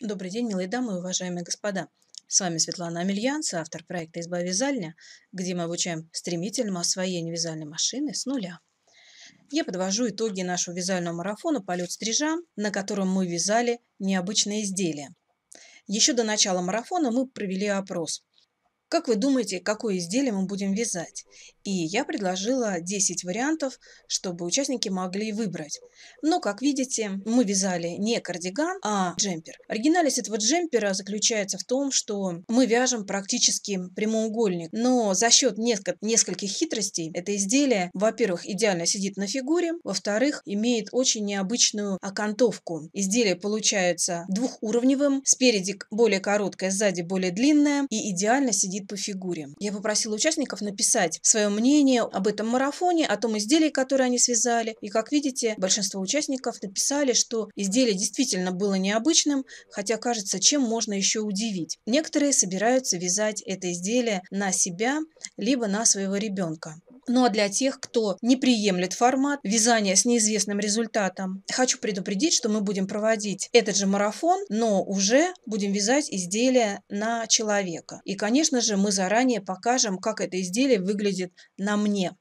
Добрый день, милые дамы и уважаемые господа. С вами Светлана Амельянца, автор проекта «Изба вязальня», где мы обучаем стремительному освоению вязальной машины с нуля. Я подвожу итоги нашего вязального марафона «Полет стрижа», на котором мы вязали необычные изделия. Еще до начала марафона мы провели опрос. Как вы думаете, какое изделие мы будем вязать? И я предложила 10 вариантов, чтобы участники могли выбрать. Но, как видите, мы вязали не кардиган, а джемпер. Оригинальность этого джемпера заключается в том, что мы вяжем практически прямоугольник, но за счет нескольких хитростей это изделие, во-первых, идеально сидит на фигуре, во-вторых, имеет очень необычную окантовку. Изделие получается двухуровневым, спереди более короткое, сзади более длинное и идеально сидит гид по фигуре. Я попросила участников написать свое мнение об этом марафоне, о том изделии, которое они связали. И, как видите, большинство участников написали, что изделие действительно было необычным, хотя кажется, чем можно еще удивить. Некоторые собираются вязать это изделие на себя, либо на своего ребенка. Ну а для тех, кто не приемлет формат вязания с неизвестным результатом, хочу предупредить, что мы будем проводить этот же марафон, но уже будем вязать изделия на человека. И, конечно же, мы заранее покажем, как это изделие выглядит на мне.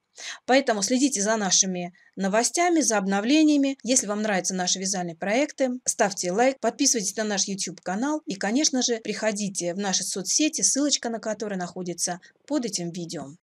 Поэтому следите за нашими новостями, за обновлениями. Если вам нравятся наши вязальные проекты, ставьте лайк, подписывайтесь на наш YouTube-канал и, конечно же, приходите в наши соцсети, ссылочка на которые находится под этим видео.